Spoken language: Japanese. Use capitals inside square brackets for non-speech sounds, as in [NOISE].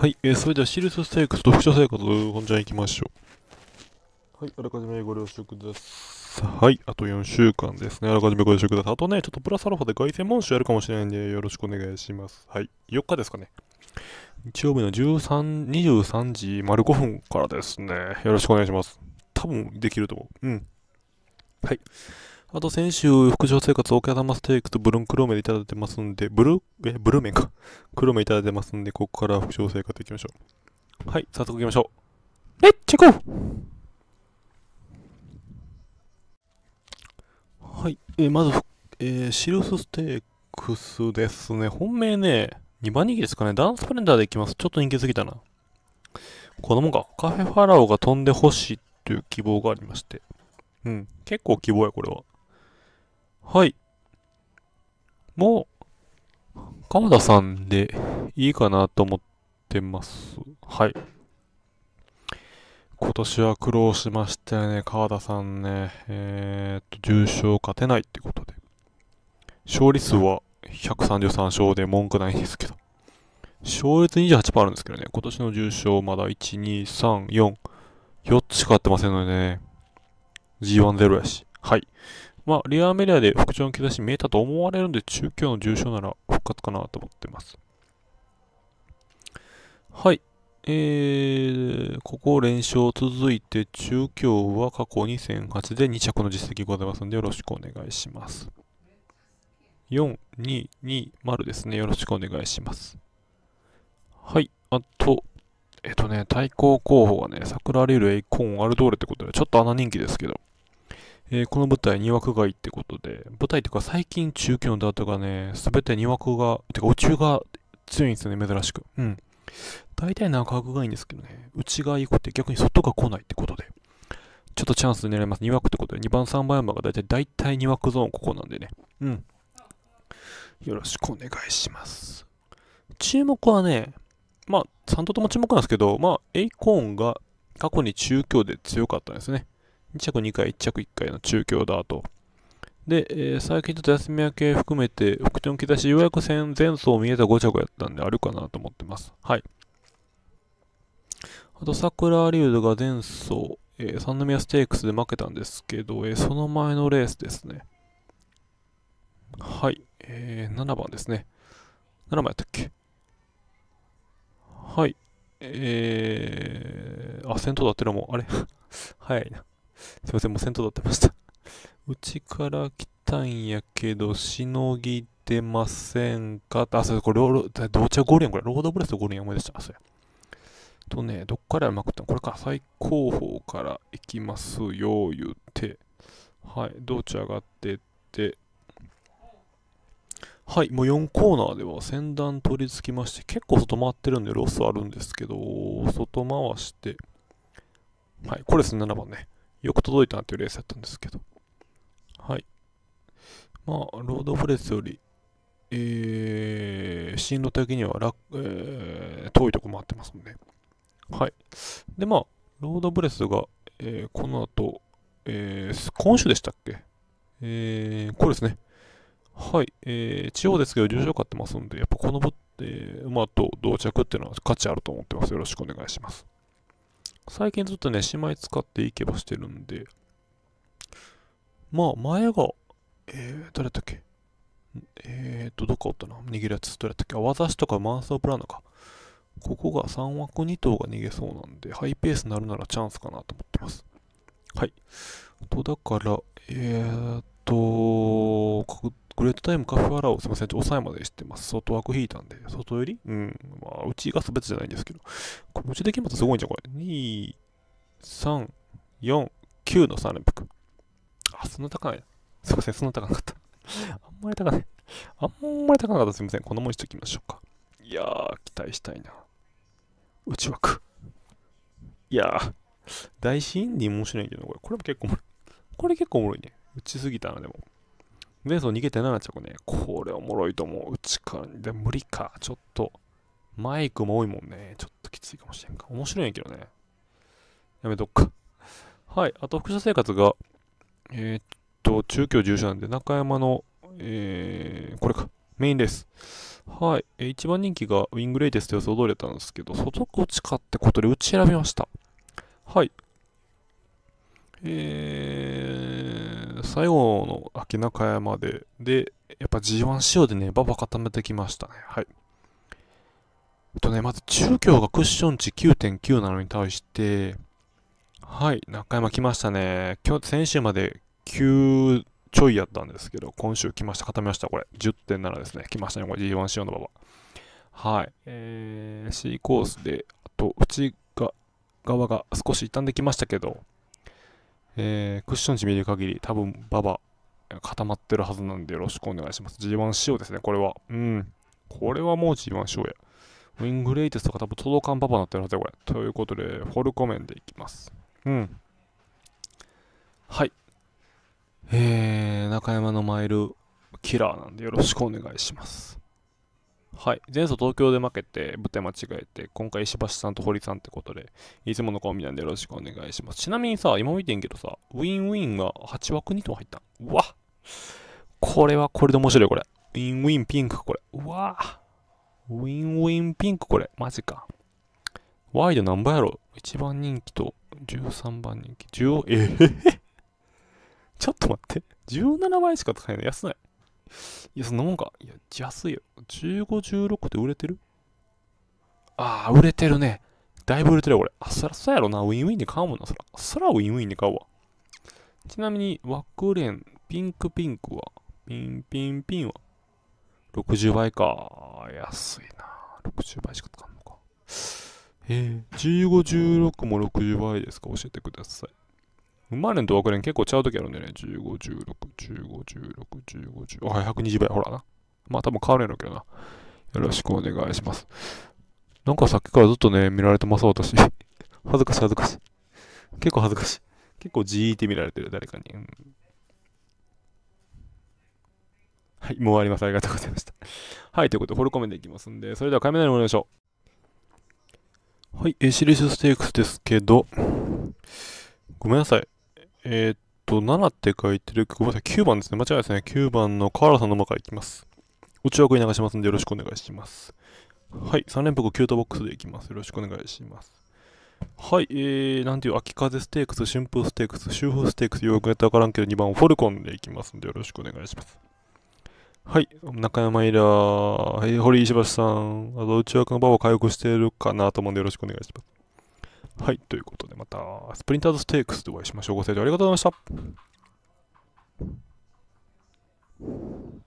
はい、えー、それではシルスステークスと副社生活、本ちゃん行きましょう。はい、あらかじめご了承ください。はい、あと4週間ですね。あらかじめご了承ください。あとね、ちょっとプラスアルファで凱旋門賞やるかもしれないんで、よろしくお願いします。はい、4日ですかね。日曜日の13 23時丸5分からですね。よろしくお願いします。多分できると思う。うん。はい。あと先週、副賞生活、お客様ステークとブルンクローメンいただいてますんで、ブル、え、ブルーメンか。[LAUGHS] クローメンいただいてますんで、ここから副賞生活いきましょう。はい、早速行きましょう。え、チェコはい、えー、まず、えー、シルスステークスですね。本命ね、2番人気ですかね。ダンスプレンダーでいきます。ちょっと人気すぎたな。このもんか。カフェファラオが飛んでほしいという希望がありまして。うん。結構希望や、これは。はい。もう、川田さんでいいかなと思ってます。はい。今年は苦労しましたよね、川田さんね。えー、っと、重賞勝てないってことで。勝利数は133勝で文句ないんですけど。勝率28%あるんですけどね、今年の重賞まだ1、2、3、4、4つしか合ってませんのでね、G10 やし。はい。まあ、リアメディアで復調の兆し見えたと思われるんで、中京の重症なら復活かなと思ってます。はい。えー、ここ連勝続いて、中京は過去2戦8で2着の実績ございますので、よろしくお願いします。4220ですね。よろしくお願いします。はい。あと、えっとね、対抗候補がね、桜レール、エイコーン、アルドーレってことで、ちょっと穴人気ですけど、えー、この舞台、に枠外ってことで、舞台というか最近中京のダートがね、すべてに枠が、てか、宇宙が強いんですよね、珍しく。うん。大体中枠がいいんですけどね、内側行くって逆に外が来ないってことで、ちょっとチャンス狙います。2枠ってことで、2番、3番山が大体、大体2枠ゾーンここなんでね。うん。よろしくお願いします。注目はね、まあ、3頭とも注目なんですけど、まあ、エイコーンが過去に中京で強かったんですね。2着2回、1着1回の中京ダート。で、えー、最近ちょっと休み明け含めて、復調の出し、ようやく前走見えた5着やったんで、あるかなと思ってます。はい。あと、桜リュウドが前走、えー、三宮ステークスで負けたんですけど、えー、その前のレースですね。はい、えー、7番ですね。7番やったっけはい、えー、あ、先頭だってのもあれ [LAUGHS] 早いな。すいません、もう先頭立ってましたうちから来たんやけど、しのぎでませんかあ、そう、これ、ロード、ちゃゴールやん、これ。ロードブレスゴールやん思い出した。そうや。とね、どっからまくったのこれか、最高峰から行きますよ、言うて。はい、どうち上がってって。はい、もう4コーナーでは先段取り付きまして、結構外回ってるんでロスあるんですけど、外回して、はい、これですね、7番ね。よく届いたなというレースだったんですけど。はい。まあ、ロードフレスより、えー、進路的には楽、えー、遠いとこ回ってますので。はい。で、まあ、ロードブレスが、えー、この後、えー、今週でしたっけえー、これですね。はい。えー、地方ですけど、重賞買ってますんで、やっぱこの、えー、馬と同着っていうのは価値あると思ってます。よろしくお願いします。最近ずっとね、姉妹使っていけばしてるんで、まあ、前が、えー、誰だっけえーと、どっかおったな逃げるやつ、どれだっけあ、私とかマンスオプランナか。ここが3枠2頭が逃げそうなんで、ハイペースになるならチャンスかなと思ってます。はい。と、だから、えーと、グレートタイムカフェアラをすみません、抑えまでしてます。外枠引いたんで、外寄りうん。まあ、うちが全てじゃないんですけど。これ、持ちできますとすごいんじゃん、これ。2、3、4、9の3連複。あ、そんな高いすいません、そんな高かった。[LAUGHS] あんまり高い。あんまり高かった。すいません。このもんにしときましょうか。いやー、期待したいな。内枠。いやー、大新人面白いけど、これ。これも結構これ結構おもろいね。打ちすぎたな、でも。前走逃げて7着ね。これおもろいと思う。うちから、で無理か。ちょっと、マイクも多いもんね。ちょっときついかもしれんか。面白いんやけどね。やめとくか。はい。あと、副社生活が、えー、っと、中京重所なんで、中山の、えー、これか。メインです。はい。えー、一番人気がウィングレイテスト予想通りだったんですけど、外口かってことでうち選びました。はい。えー、最後の秋中山で、で、やっぱ G1 仕様でね、馬場固めてきましたね。はい。えっとね、まず中京がクッション値9.9なのに対して、はい、中山来ましたね。今日、先週まで9ちょいやったんですけど、今週来ました、固めました、これ。10.7ですね。来ましたね、これ G1 仕様の馬場。はい。えー、C コースで、あと、内側が少し傷んできましたけど、えー、クッション値見る限り、多分馬場固まってるはずなんでよろしくお願いします。G1 仕様ですね、これは。うん。これはもう G1 仕様や。ウィングレイテスとか多分届かんパパになってるはずや、これ。ということで、フォルコメンでいきます。うん。はい。えー、中山のマイルキラーなんでよろしくお願いします。はい。前走東京で負けて、舞台間違えて、今回石橋さんと堀さんってことで、いつもの顔みないんでよろしくお願いします。ちなみにさ、今見てんけどさ、ウィンウィンが8枠2頭入った。うわこれはこれで面白い、これ。ウィンウィンピンク、これ。うわウィンウィンピンク、これ。マジか。ワイド何倍やろ ?1 番人気と13番人気。10、えー、ちょっと待って。17倍しか使えない。安ない。いや、そんなもんか。いや、安いよ。15、16って売れてるああ、売れてるね。だいぶ売れてるよ、これ。あ、そらそうやろな。ウィンウィンで買うもんな、そら。そらウィンウィンで買うわ。ちなみに、ワクレン、ピンクピンクは、ピンピンピンは、60倍か。安いな。60倍しか使うのか。えー、15、16も60倍ですか教えてください。まれんと枠ん結構ちゃうときあるんだよね。15、16、15、16、15、15。あ、120倍。ほらな。まあ多分変わるんやろうけどな。よろしくお願いします。なんかさっきからずっとね、見られてます、私。[LAUGHS] 恥ずかしい、恥ずかしい。結構恥ずかしい。結構じーって見られてる、誰かに。うん、はい、もう終わります。ありがとうございました。はい、ということで、フォルコメンでいきますんで、それではカメラにりましょう。はい、えシリスステークスですけど、ごめんなさい。えー、っと、7って書いてる。ごめんなさい、9番ですね。間違いですね。9番の河原さんの馬からいきます。内枠に流しますんでよろしくお願いします。はい、3連複キュートボックスでいきます。よろしくお願いします。はい、えー、なんていう、秋風ステークス、春風ステークス、秋風ステークス、よくやったらわからんけど、2番フォルコンでいきますんでよろしくお願いします。はい、中山イラー、えー、堀石橋さん、あと内枠の場を回復しているかなと思うんでよろしくお願いします。はい、ということでまた、スプリンターズステークスでお会いしましょう。ご清聴ありがとうございました。